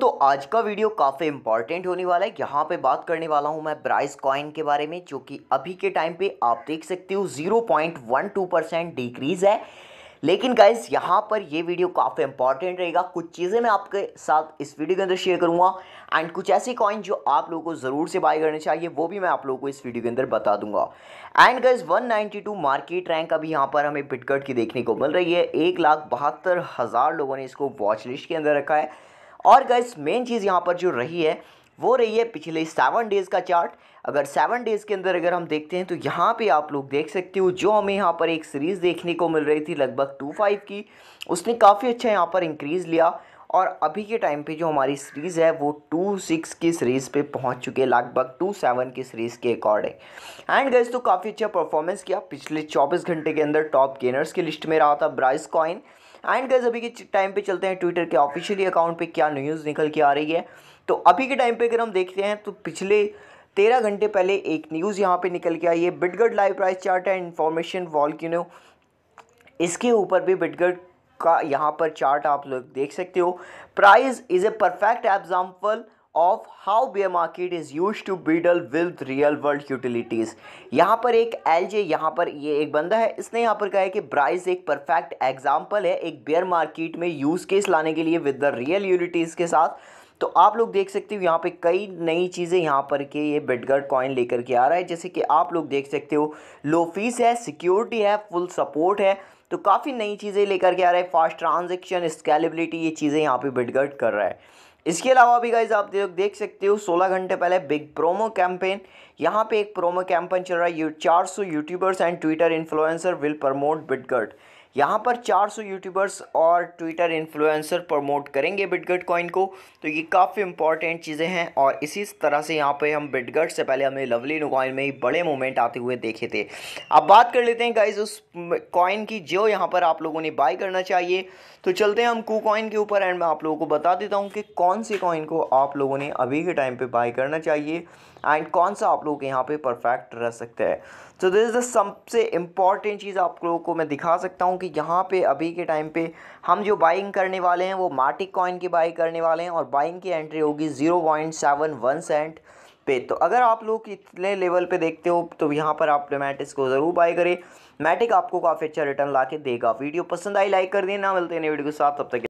तो आज का वीडियो काफ़ी इंपॉर्टेंट होने वाला है यहाँ पे बात करने वाला हूँ मैं ब्राइस कॉइन के बारे में जो कि अभी के टाइम पे आप देख सकते हो 0.12 परसेंट डिक्रीज़ है लेकिन गाइज यहाँ पर ये वीडियो काफ़ी इंपॉर्टेंट रहेगा कुछ चीज़ें मैं आपके साथ इस वीडियो के अंदर शेयर करूँगा एंड कुछ ऐसे कॉइन जो आप लोगों को ज़रूर से बाय करने चाहिए वो भी मैं आप लोगों को इस वीडियो के अंदर बता दूंगा एंड गाइज 192 मार्केट रैंक अभी यहाँ पर हमें बिटकट की देखने को मिल रही है एक लाख बहत्तर हज़ार लोगों ने इसको वॉच लिस्ट के अंदर रखा है और गैस मेन चीज़ यहाँ पर जो रही है वो रही है पिछले सेवन डेज़ का चार्ट अगर सेवन डेज़ के अंदर अगर हम देखते हैं तो यहाँ पे आप लोग देख सकते हो जो हमें यहाँ पर एक सीरीज़ देखने को मिल रही थी लगभग टू फाइव की उसने काफ़ी अच्छा यहाँ पर इंक्रीज़ लिया और अभी के टाइम पे जो हमारी सीरीज़ है वो टू सिक्स की सीरीज़ पे पहुंच चुके लगभग टू सेवन की सीरीज़ के अकॉर्डिंग एंड गैस तो काफ़ी अच्छा परफॉर्मेंस किया पिछले चौबीस घंटे के अंदर टॉप गेनर्स की लिस्ट में रहा था ब्राइस कॉइन एंड गैस अभी के टाइम पे चलते हैं ट्विटर के ऑफिशियली अकाउंट पे क्या न्यूज़ निकल के आ रही है तो अभी के टाइम पे अगर हम देखते हैं तो पिछले तेरह घंटे पहले एक न्यूज़ यहाँ पे निकल के आई है Bitgert live price chart and information वॉल्किनो इसके ऊपर भी बिटगढ़ का यहाँ पर चार्ट आप लोग देख सकते हो price is a perfect example of how bear market is use to बीडल विद रियल वर्ल्ड यूटिलिटीज़ यहाँ पर एक एल जे यहाँ पर ये एक बंदा है इसने यहाँ पर कहा है कि प्राइस एक परफेक्ट एग्जाम्पल है एक बेयर मार्केट में यूज़ केस लाने के लिए विद द रियल यूटिलिटीज़ के साथ तो आप लोग देख सकते हो यहाँ पे कई नई चीज़ें यहाँ पर के ये बेडगर्ड कॉइन लेकर के आ रहा है जैसे कि आप लोग देख सकते हो लो फीस है सिक्योरिटी है फुल सपोर्ट है तो काफ़ी नई चीज़ें लेकर के आ रहा है फास्ट ट्रांजेक्शन स्केलेबिलिटी ये चीज़ें यहाँ पे बेडगर्ड कर रहा है इसके अलावा भी गाइज आप लोग देख सकते हो 16 घंटे पहले बिग प्रोमो कैंपेन यहाँ पे एक प्रोमो कैंपेन चल रहा है चार सौ YouTubers and Twitter influencer will promote Bitgert यहाँ पर 400 यूट्यूबर्स और ट्विटर इन्फ्लुएंसर प्रमोट करेंगे बिटगट कॉइन को तो ये काफ़ी इंपॉर्टेंट चीज़ें हैं और इसी तरह से यहाँ पे हम बिटगट से पहले हमें लवली कॉइन में ही बड़े मोमेंट आते हुए देखे थे अब बात कर लेते हैं गाइज उस कॉइन की जो यहाँ पर आप लोगों ने बाई करना चाहिए तो चलते हैं हम कू कॉइन के ऊपर एंड मैं आप लोगों को बता देता हूँ कि कौन सी कॉइन को आप लोगों ने अभी के टाइम पर बाई करना चाहिए एंड कौन सा आप लोग यहाँ पर परफेक्ट रह सकता है तो दिस इज़ द सबसे इम्पॉर्टेंट चीज़ आप लोगों को मैं दिखा सकता हूँ क्योंकि यहाँ पे अभी के टाइम पे हम जो बाइंग करने वाले हैं वो मार्टिक कॉइन की बाई करने वाले हैं और बाइंग की एंट्री होगी zero point seven one cent पे तो अगर आप लोग इतने लेवल पे देखते हो तो यहाँ पर आप मैटिस को ज़रूर बाई करें मैटिक आपको काफ़ी अच्छा रिटर्न ला देगा वीडियो पसंद आई लाइक कर दिए ना मिलते हैं वीडियो के साथ तब तक